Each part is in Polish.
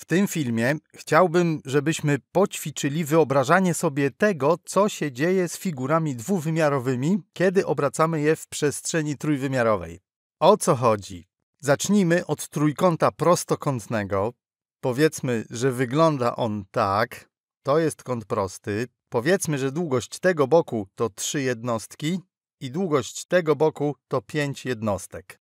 W tym filmie chciałbym, żebyśmy poćwiczyli wyobrażanie sobie tego, co się dzieje z figurami dwuwymiarowymi, kiedy obracamy je w przestrzeni trójwymiarowej. O co chodzi? Zacznijmy od trójkąta prostokątnego. Powiedzmy, że wygląda on tak. To jest kąt prosty. Powiedzmy, że długość tego boku to trzy jednostki i długość tego boku to pięć jednostek.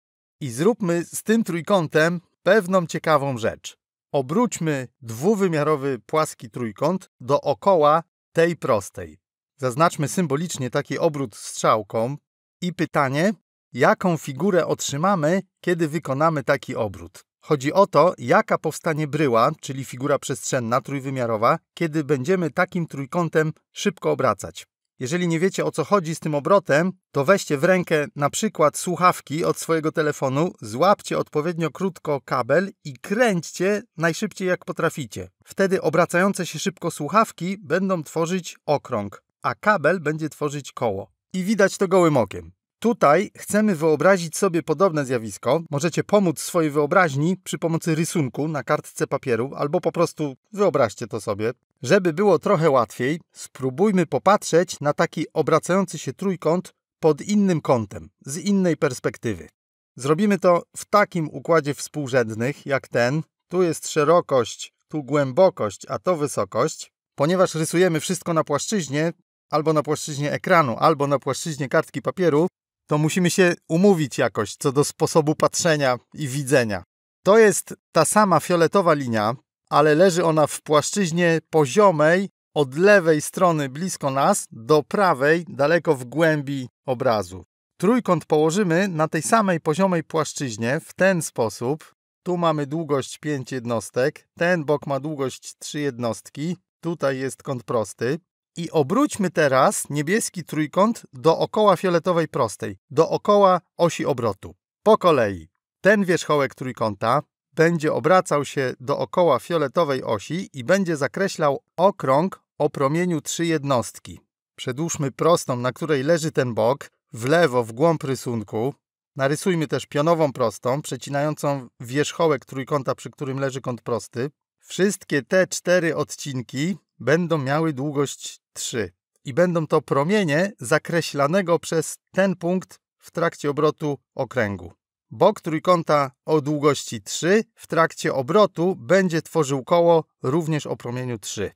I zróbmy z tym trójkątem pewną ciekawą rzecz. Obróćmy dwuwymiarowy płaski trójkąt dookoła tej prostej. Zaznaczmy symbolicznie taki obrót strzałką i pytanie, jaką figurę otrzymamy, kiedy wykonamy taki obrót. Chodzi o to, jaka powstanie bryła, czyli figura przestrzenna trójwymiarowa, kiedy będziemy takim trójkątem szybko obracać. Jeżeli nie wiecie o co chodzi z tym obrotem, to weźcie w rękę na przykład słuchawki od swojego telefonu, złapcie odpowiednio krótko kabel i kręćcie najszybciej jak potraficie. Wtedy obracające się szybko słuchawki będą tworzyć okrąg, a kabel będzie tworzyć koło. I widać to gołym okiem. Tutaj chcemy wyobrazić sobie podobne zjawisko. Możecie pomóc swojej wyobraźni przy pomocy rysunku na kartce papieru, albo po prostu wyobraźcie to sobie. Żeby było trochę łatwiej, spróbujmy popatrzeć na taki obracający się trójkąt pod innym kątem, z innej perspektywy. Zrobimy to w takim układzie współrzędnych jak ten. Tu jest szerokość, tu głębokość, a to wysokość. Ponieważ rysujemy wszystko na płaszczyźnie, albo na płaszczyźnie ekranu, albo na płaszczyźnie kartki papieru, to musimy się umówić jakoś co do sposobu patrzenia i widzenia. To jest ta sama fioletowa linia, ale leży ona w płaszczyźnie poziomej od lewej strony blisko nas do prawej, daleko w głębi obrazu. Trójkąt położymy na tej samej poziomej płaszczyźnie w ten sposób. Tu mamy długość 5 jednostek, ten bok ma długość 3 jednostki, tutaj jest kąt prosty. I obróćmy teraz niebieski trójkąt dookoła fioletowej prostej, dookoła osi obrotu. Po kolei. Ten wierzchołek trójkąta będzie obracał się dookoła fioletowej osi i będzie zakreślał okrąg o promieniu 3 jednostki. Przedłużmy prostą, na której leży ten bok, w lewo w głąb rysunku. Narysujmy też pionową prostą, przecinającą wierzchołek trójkąta, przy którym leży kąt prosty. Wszystkie te cztery odcinki będą miały długość 3 i będą to promienie zakreślanego przez ten punkt w trakcie obrotu okręgu. Bok trójkąta o długości 3 w trakcie obrotu będzie tworzył koło również o promieniu 3.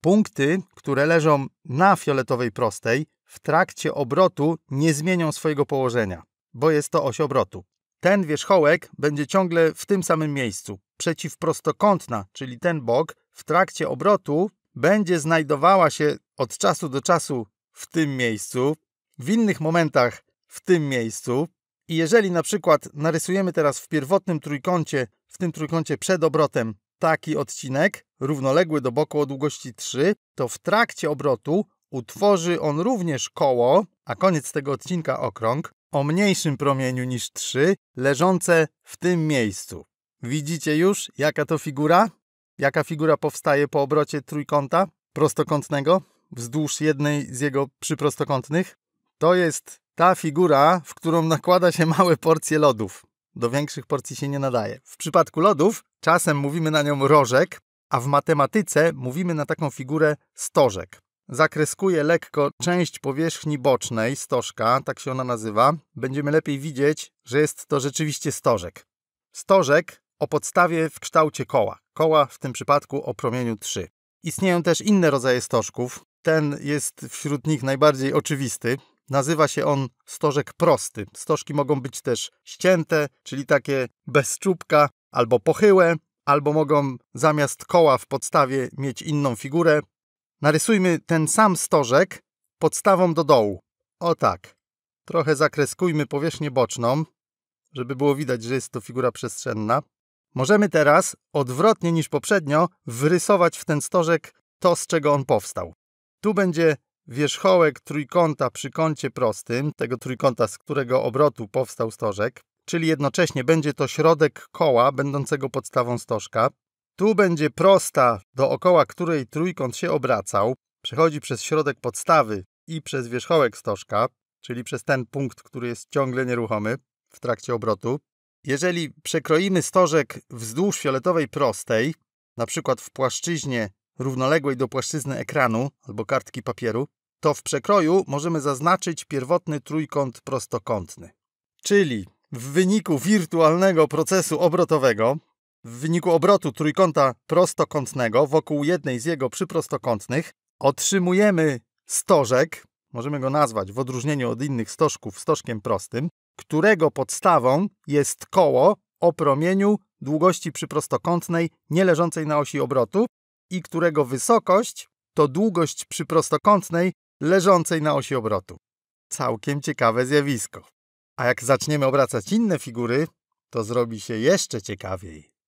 Punkty, które leżą na fioletowej prostej w trakcie obrotu nie zmienią swojego położenia, bo jest to oś obrotu. Ten wierzchołek będzie ciągle w tym samym miejscu. Przeciwprostokątna, czyli ten bok, w trakcie obrotu będzie znajdowała się od czasu do czasu w tym miejscu, w innych momentach w tym miejscu. I jeżeli na przykład narysujemy teraz w pierwotnym trójkącie, w tym trójkącie przed obrotem, taki odcinek, równoległy do boku o długości 3, to w trakcie obrotu utworzy on również koło, a koniec tego odcinka okrąg, o mniejszym promieniu niż 3, leżące w tym miejscu. Widzicie już, jaka to figura? Jaka figura powstaje po obrocie trójkąta prostokątnego wzdłuż jednej z jego przyprostokątnych? To jest ta figura, w którą nakłada się małe porcje lodów. Do większych porcji się nie nadaje. W przypadku lodów czasem mówimy na nią rożek, a w matematyce mówimy na taką figurę stożek. Zakreskuję lekko część powierzchni bocznej stożka, tak się ona nazywa. Będziemy lepiej widzieć, że jest to rzeczywiście stożek. Stożek o podstawie w kształcie koła. Koła w tym przypadku o promieniu 3. Istnieją też inne rodzaje stożków. Ten jest wśród nich najbardziej oczywisty. Nazywa się on stożek prosty. Stożki mogą być też ścięte, czyli takie bez czubka, albo pochyłe, albo mogą zamiast koła w podstawie mieć inną figurę. Narysujmy ten sam stożek podstawą do dołu. O tak. Trochę zakreskujmy powierzchnię boczną, żeby było widać, że jest to figura przestrzenna. Możemy teraz, odwrotnie niż poprzednio, wrysować w ten stożek to, z czego on powstał. Tu będzie wierzchołek trójkąta przy kącie prostym, tego trójkąta, z którego obrotu powstał stożek, czyli jednocześnie będzie to środek koła będącego podstawą stożka. Tu będzie prosta, dookoła której trójkąt się obracał, przechodzi przez środek podstawy i przez wierzchołek stożka, czyli przez ten punkt, który jest ciągle nieruchomy w trakcie obrotu. Jeżeli przekroimy stożek wzdłuż fioletowej prostej, na przykład w płaszczyźnie równoległej do płaszczyzny ekranu albo kartki papieru, to w przekroju możemy zaznaczyć pierwotny trójkąt prostokątny. Czyli w wyniku wirtualnego procesu obrotowego, w wyniku obrotu trójkąta prostokątnego wokół jednej z jego przyprostokątnych, otrzymujemy stożek, możemy go nazwać w odróżnieniu od innych stożków stożkiem prostym, którego podstawą jest koło o promieniu długości przyprostokątnej nieleżącej na osi obrotu i którego wysokość to długość przyprostokątnej leżącej na osi obrotu. Całkiem ciekawe zjawisko. A jak zaczniemy obracać inne figury, to zrobi się jeszcze ciekawiej.